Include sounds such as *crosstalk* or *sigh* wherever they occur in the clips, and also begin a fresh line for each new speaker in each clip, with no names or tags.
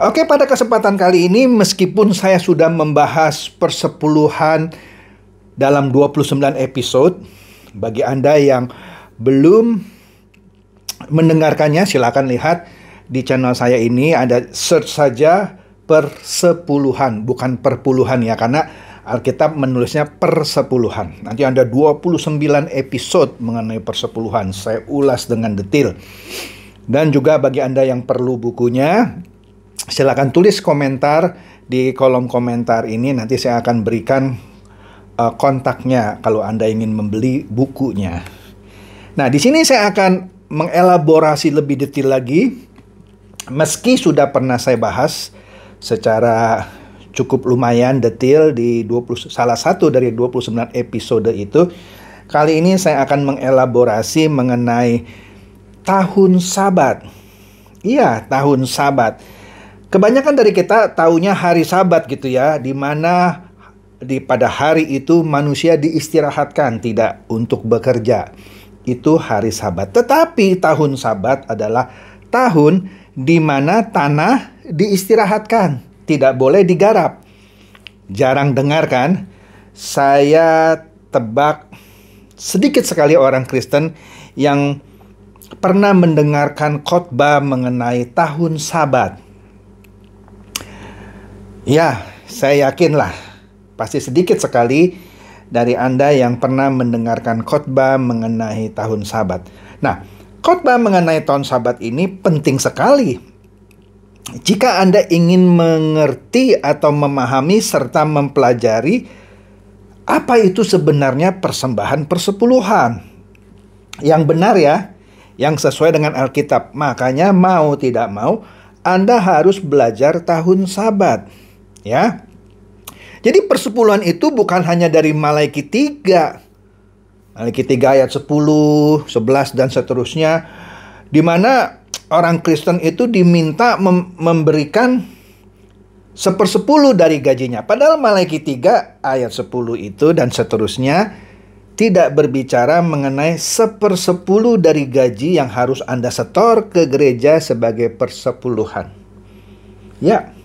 Oke, pada kesempatan kali ini meskipun saya sudah membahas persepuluhan dalam 29 episode, bagi Anda yang belum mendengarkannya silakan lihat di channel saya ini anda search saja persepuluhan, bukan perpuluhan ya karena Alkitab menulisnya persepuluhan. Nanti ada 29 episode mengenai persepuluhan. Saya ulas dengan detail Dan juga bagi Anda yang perlu bukunya, Silakan tulis komentar di kolom komentar ini. Nanti saya akan berikan uh, kontaknya kalau Anda ingin membeli bukunya. Nah, di sini saya akan mengelaborasi lebih detail lagi. Meski sudah pernah saya bahas secara cukup lumayan detail di 20 salah satu dari 29 episode itu. Kali ini saya akan mengelaborasi mengenai tahun sabat. Iya, tahun sabat. Kebanyakan dari kita taunya hari Sabat gitu ya, di mana di pada hari itu manusia diistirahatkan tidak untuk bekerja. Itu hari Sabat. Tetapi tahun Sabat adalah tahun di mana tanah diistirahatkan, tidak boleh digarap. Jarang dengarkan. Saya tebak sedikit sekali orang Kristen yang pernah mendengarkan khotbah mengenai tahun Sabat Ya, saya yakinlah pasti sedikit sekali dari Anda yang pernah mendengarkan khotbah mengenai tahun sabat. Nah, khotbah mengenai tahun sabat ini penting sekali. Jika Anda ingin mengerti atau memahami serta mempelajari apa itu sebenarnya persembahan persepuluhan. Yang benar ya, yang sesuai dengan Alkitab. Makanya mau tidak mau, Anda harus belajar tahun sabat ya. Jadi persepuluhan itu bukan hanya dari Malaiki 3. Malaiki 3 ayat 10, 11 dan seterusnya di mana orang Kristen itu diminta mem memberikan sepersepuluh dari gajinya. Padahal Malaiki 3 ayat 10 itu dan seterusnya tidak berbicara mengenai sepersepuluh dari gaji yang harus Anda setor ke gereja sebagai persepuluhan. Ya,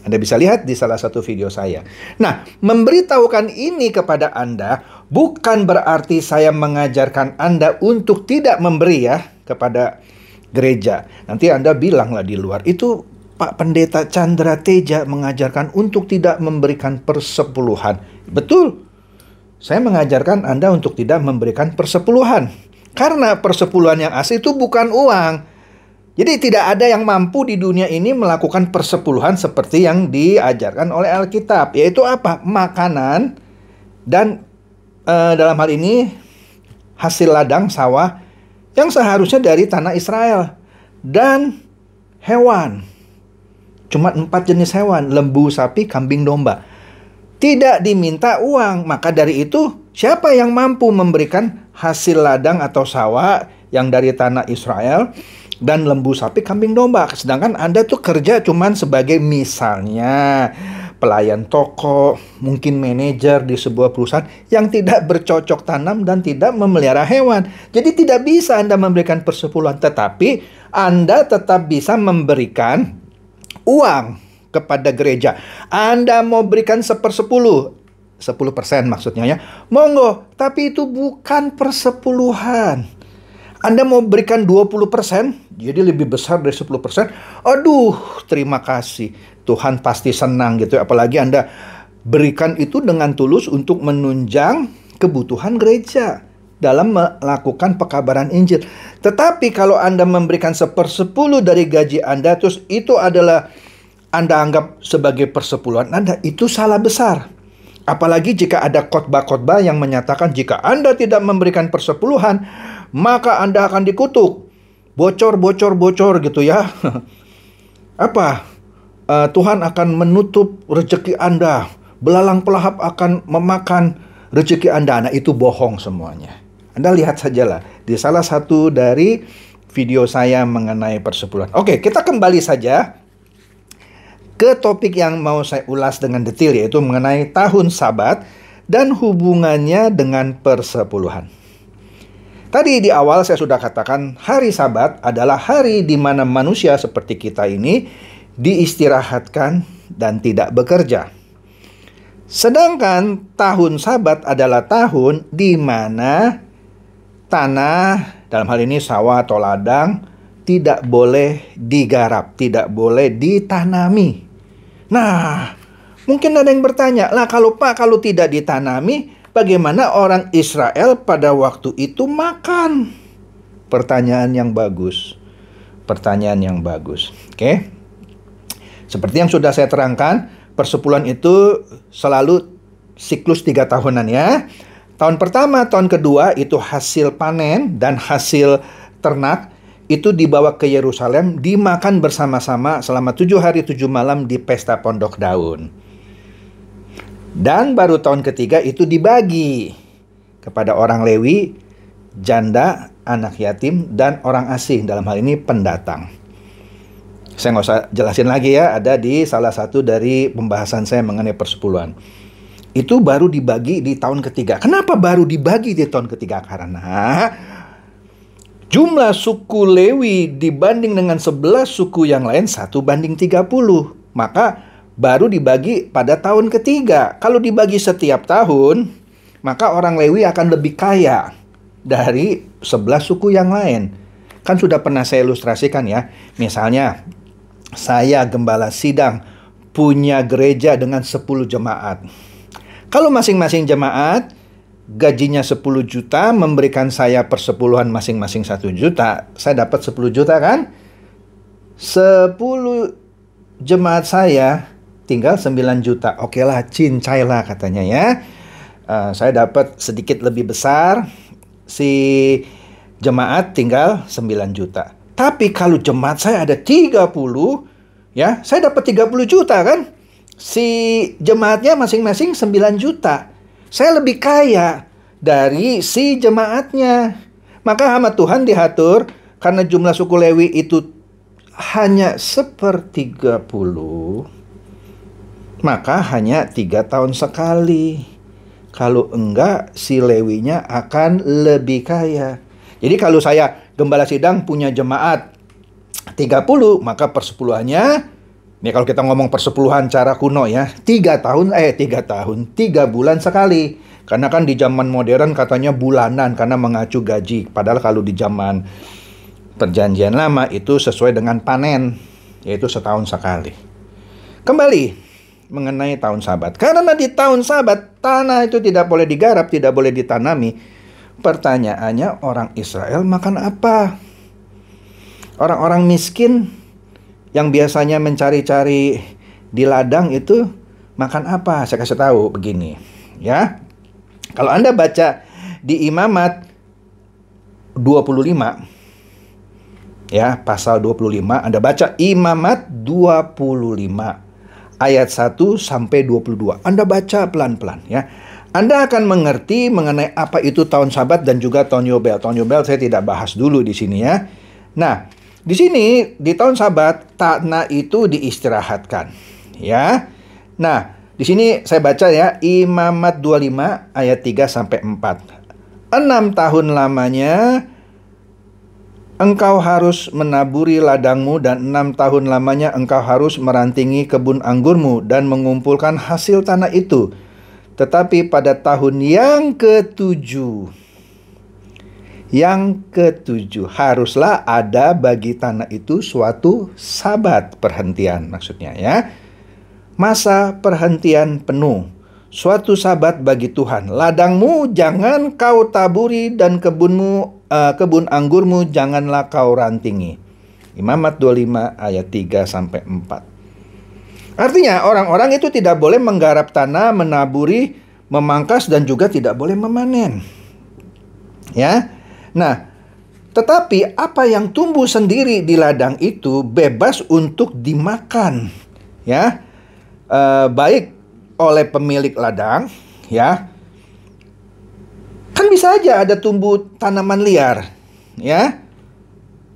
anda bisa lihat di salah satu video saya. Nah, memberitahukan ini kepada Anda bukan berarti saya mengajarkan Anda untuk tidak memberi ya kepada gereja. Nanti Anda bilanglah di luar, itu Pak Pendeta Chandra Teja mengajarkan untuk tidak memberikan persepuluhan. Betul, saya mengajarkan Anda untuk tidak memberikan persepuluhan. Karena persepuluhan yang asli itu bukan uang, jadi tidak ada yang mampu di dunia ini melakukan persepuluhan seperti yang diajarkan oleh Alkitab, yaitu apa? Makanan dan e, dalam hal ini hasil ladang sawah yang seharusnya dari tanah Israel dan hewan. Cuma empat jenis hewan, lembu, sapi, kambing, domba. Tidak diminta uang, maka dari itu siapa yang mampu memberikan hasil ladang atau sawah yang dari tanah Israel dan lembu sapi kambing domba. Sedangkan Anda tuh kerja cuman sebagai misalnya pelayan toko, mungkin manajer di sebuah perusahaan yang tidak bercocok tanam dan tidak memelihara hewan. Jadi tidak bisa Anda memberikan persepuluhan, tetapi Anda tetap bisa memberikan uang kepada gereja. Anda mau berikan sepersepuluh, sepuluh persen maksudnya ya. Monggo, tapi itu bukan persepuluhan anda mau berikan 20%, jadi lebih besar dari 10%. Aduh, terima kasih. Tuhan pasti senang gitu. Apalagi Anda berikan itu dengan tulus untuk menunjang kebutuhan gereja dalam melakukan pekabaran Injil. Tetapi kalau Anda memberikan sepersepuluh dari gaji Anda, terus itu adalah Anda anggap sebagai persepuluhan Anda, itu salah besar. Apalagi jika ada khotbah-khotbah yang menyatakan jika Anda tidak memberikan persepuluhan, maka Anda akan dikutuk. Bocor, bocor, bocor gitu ya. *laughs* Apa? Uh, Tuhan akan menutup rezeki Anda. Belalang pelahap akan memakan rezeki Anda. Nah, itu bohong semuanya. Anda lihat sajalah di salah satu dari video saya mengenai persepuluhan. Oke, kita kembali saja ke topik yang mau saya ulas dengan detail yaitu mengenai tahun sabat dan hubungannya dengan persepuluhan. Tadi di awal saya sudah katakan hari Sabat adalah hari di mana manusia seperti kita ini diistirahatkan dan tidak bekerja. Sedangkan tahun Sabat adalah tahun di mana tanah dalam hal ini sawah atau ladang tidak boleh digarap, tidak boleh ditanami. Nah, mungkin ada yang bertanya, "Lah kalau Pak kalau tidak ditanami, bagaimana orang Israel pada waktu itu makan? Pertanyaan yang bagus. Pertanyaan yang bagus. Oke. Seperti yang sudah saya terangkan, persepuluhan itu selalu siklus tiga tahunan ya. Tahun pertama, tahun kedua itu hasil panen dan hasil ternak itu dibawa ke Yerusalem dimakan bersama-sama selama tujuh hari tujuh malam di pesta pondok daun. Dan baru tahun ketiga itu dibagi kepada orang Lewi, janda, anak yatim, dan orang asing. Dalam hal ini pendatang. Saya nggak usah jelasin lagi ya, ada di salah satu dari pembahasan saya mengenai persepuluhan. Itu baru dibagi di tahun ketiga. Kenapa baru dibagi di tahun ketiga? Karena jumlah suku Lewi dibanding dengan 11 suku yang lain satu banding 30. Maka baru dibagi pada tahun ketiga. Kalau dibagi setiap tahun, maka orang Lewi akan lebih kaya dari sebelah suku yang lain. Kan sudah pernah saya ilustrasikan ya. Misalnya, saya gembala sidang punya gereja dengan 10 jemaat. Kalau masing-masing jemaat gajinya 10 juta memberikan saya persepuluhan masing-masing 1 juta, saya dapat 10 juta kan? 10 jemaat saya tinggal 9 juta. Oke lah, cincailah katanya ya. Uh, saya dapat sedikit lebih besar, si jemaat tinggal 9 juta. Tapi kalau jemaat saya ada 30, ya, saya dapat 30 juta kan? Si jemaatnya masing-masing 9 juta. Saya lebih kaya dari si jemaatnya. Maka hamba Tuhan diatur karena jumlah suku Lewi itu hanya sepertiga puluh maka hanya tiga tahun sekali. Kalau enggak, si lewinya akan lebih kaya. Jadi kalau saya gembala sidang punya jemaat 30, maka persepuluhannya, ini kalau kita ngomong persepuluhan cara kuno ya, tiga tahun, eh tiga tahun, tiga bulan sekali. Karena kan di zaman modern katanya bulanan karena mengacu gaji. Padahal kalau di zaman perjanjian lama itu sesuai dengan panen, yaitu setahun sekali. Kembali, mengenai tahun sabat. Karena di tahun sabat tanah itu tidak boleh digarap, tidak boleh ditanami. Pertanyaannya orang Israel makan apa? Orang-orang miskin yang biasanya mencari-cari di ladang itu makan apa? Saya kasih tahu begini, ya. Kalau Anda baca di Imamat 25 ya, pasal 25 Anda baca Imamat 25 ayat 1 sampai 22. Anda baca pelan-pelan ya. Anda akan mengerti mengenai apa itu tahun sabat dan juga tahun Yobel. Tahun Yobel saya tidak bahas dulu di sini ya. Nah, di sini di tahun sabat tanah itu diistirahatkan ya. Nah, di sini saya baca ya Imamat 25 ayat 3 sampai 4. Enam tahun lamanya engkau harus menaburi ladangmu dan enam tahun lamanya engkau harus merantingi kebun anggurmu dan mengumpulkan hasil tanah itu. Tetapi pada tahun yang ketujuh, yang ketujuh haruslah ada bagi tanah itu suatu sabat perhentian maksudnya ya. Masa perhentian penuh suatu sabat bagi Tuhan. Ladangmu jangan kau taburi dan kebunmu uh, kebun anggurmu janganlah kau rantingi. Imamat 25 ayat 3 sampai 4. Artinya orang-orang itu tidak boleh menggarap tanah, menaburi, memangkas dan juga tidak boleh memanen. Ya. Nah, tetapi apa yang tumbuh sendiri di ladang itu bebas untuk dimakan. Ya. E, baik oleh pemilik ladang, ya bisa aja ada tumbuh tanaman liar, ya.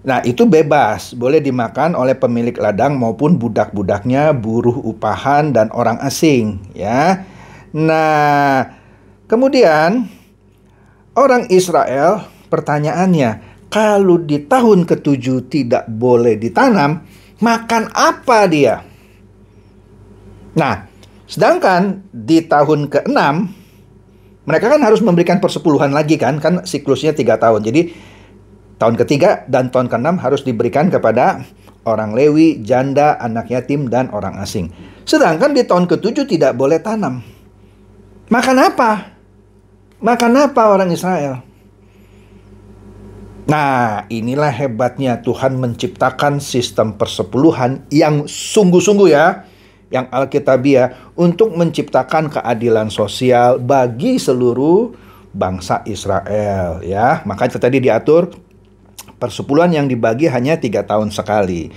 Nah, itu bebas, boleh dimakan oleh pemilik ladang maupun budak-budaknya, buruh upahan dan orang asing, ya. Nah, kemudian orang Israel pertanyaannya, kalau di tahun ke-7 tidak boleh ditanam, makan apa dia? Nah, sedangkan di tahun ke-6 mereka kan harus memberikan persepuluhan lagi kan, kan siklusnya tiga tahun. Jadi tahun ketiga dan tahun keenam harus diberikan kepada orang Lewi, janda, anak yatim, dan orang asing. Sedangkan di tahun ketujuh tidak boleh tanam. Makan apa? Makan apa orang Israel? Nah, inilah hebatnya Tuhan menciptakan sistem persepuluhan yang sungguh-sungguh ya yang Alkitabiah untuk menciptakan keadilan sosial bagi seluruh bangsa Israel ya. Maka tadi diatur persepuluhan yang dibagi hanya tiga tahun sekali.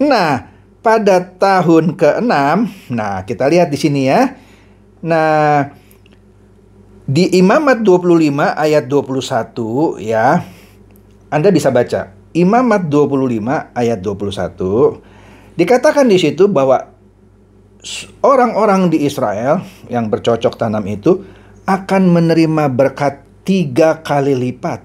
Nah, pada tahun ke-6, nah kita lihat di sini ya. Nah, di Imamat 25 ayat 21 ya. Anda bisa baca Imamat 25 ayat 21 dikatakan di situ bahwa orang-orang di Israel yang bercocok tanam itu akan menerima berkat tiga kali lipat.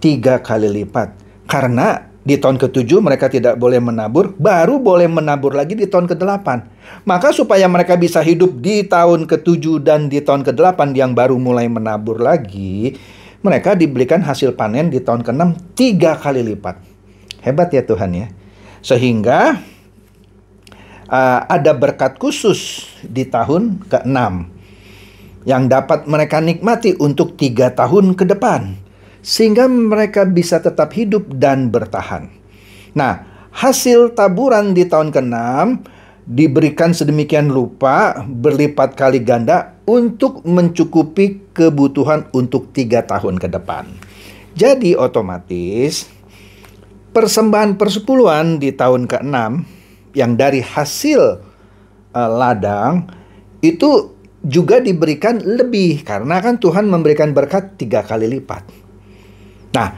Tiga kali lipat. Karena di tahun ke-7 mereka tidak boleh menabur, baru boleh menabur lagi di tahun ke-8. Maka supaya mereka bisa hidup di tahun ke-7 dan di tahun ke-8 yang baru mulai menabur lagi, mereka diberikan hasil panen di tahun ke-6 tiga kali lipat. Hebat ya Tuhan ya. Sehingga uh, ada berkat khusus di tahun ke-6 yang dapat mereka nikmati untuk tiga tahun ke depan sehingga mereka bisa tetap hidup dan bertahan. Nah, hasil taburan di tahun ke-6 diberikan sedemikian rupa berlipat kali ganda untuk mencukupi kebutuhan untuk tiga tahun ke depan. Jadi otomatis persembahan persepuluhan di tahun ke-6 yang dari hasil uh, ladang itu juga diberikan lebih karena kan Tuhan memberikan berkat tiga kali lipat. Nah,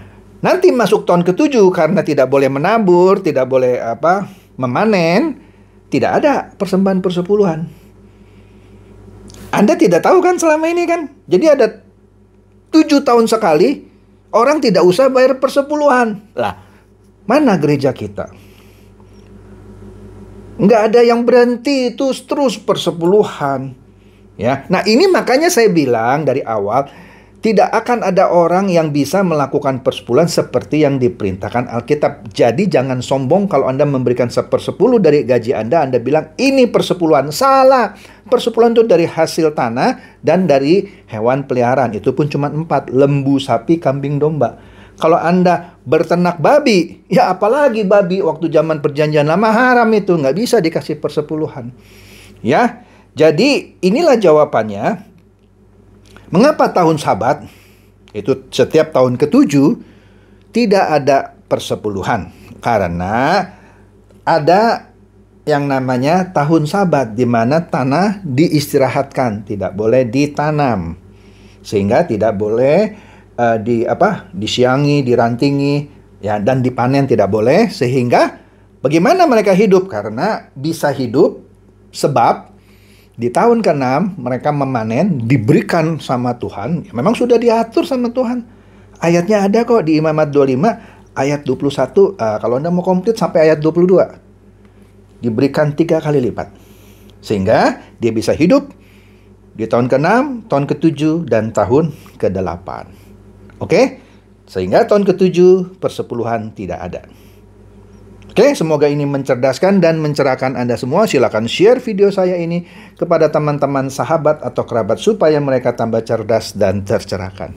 nanti masuk tahun ketujuh karena tidak boleh menabur, tidak boleh apa memanen, tidak ada persembahan persepuluhan. Anda tidak tahu kan selama ini kan? Jadi ada tujuh tahun sekali orang tidak usah bayar persepuluhan. Lah, mana gereja kita? nggak ada yang berhenti itu terus persepuluhan ya nah ini makanya saya bilang dari awal tidak akan ada orang yang bisa melakukan persepuluhan seperti yang diperintahkan Alkitab. Jadi jangan sombong kalau Anda memberikan sepersepuluh dari gaji Anda, Anda bilang ini persepuluhan. Salah. Persepuluhan itu dari hasil tanah dan dari hewan peliharaan. Itu pun cuma empat. Lembu, sapi, kambing, domba. Kalau Anda bertenak babi, ya apalagi babi waktu zaman perjanjian lama haram itu nggak bisa dikasih persepuluhan. Ya, jadi inilah jawabannya. Mengapa tahun sabat itu setiap tahun ketujuh tidak ada persepuluhan? Karena ada yang namanya tahun sabat di mana tanah diistirahatkan, tidak boleh ditanam. Sehingga tidak boleh uh, di apa disiangi, dirantingi ya dan dipanen tidak boleh sehingga bagaimana mereka hidup karena bisa hidup sebab di tahun ke-6 mereka memanen diberikan sama Tuhan. Ya, memang sudah diatur sama Tuhan. Ayatnya ada kok di Imamat 25 ayat 21 uh, eh, kalau Anda mau komplit sampai ayat 22. Diberikan tiga kali lipat. Sehingga dia bisa hidup di tahun ke-6, tahun ke-7 dan tahun ke-8. Oke? Sehingga tahun ke ketujuh persepuluhan tidak ada. Oke, semoga ini mencerdaskan dan mencerahkan Anda semua. Silakan share video saya ini kepada teman-teman sahabat atau kerabat supaya mereka tambah cerdas dan tercerahkan.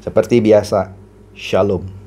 Seperti biasa, shalom.